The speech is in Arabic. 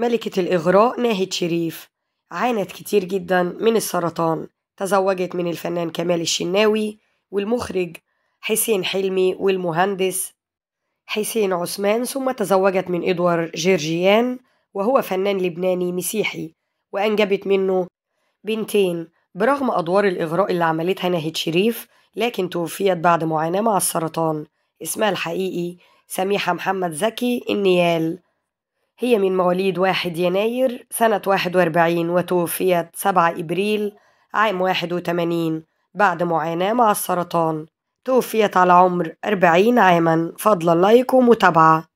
ملكة الإغراء ناهد شريف عانت كتير جدا من السرطان تزوجت من الفنان كمال الشناوي والمخرج حسين حلمي والمهندس حسين عثمان ثم تزوجت من إدوار جيرجيان وهو فنان لبناني مسيحي وأنجبت منه بنتين برغم أدوار الإغراء اللي عملتها ناهد شريف لكن توفيت بعد معاناة مع السرطان اسمها الحقيقي سميحة محمد زكي النيال هي من مواليد 1 يناير سنة 41 وتوفيت 7 إبريل عام 81 بعد معاناة مع السرطان توفيت على عمر 40 عاما فضلا لايك ومتابعه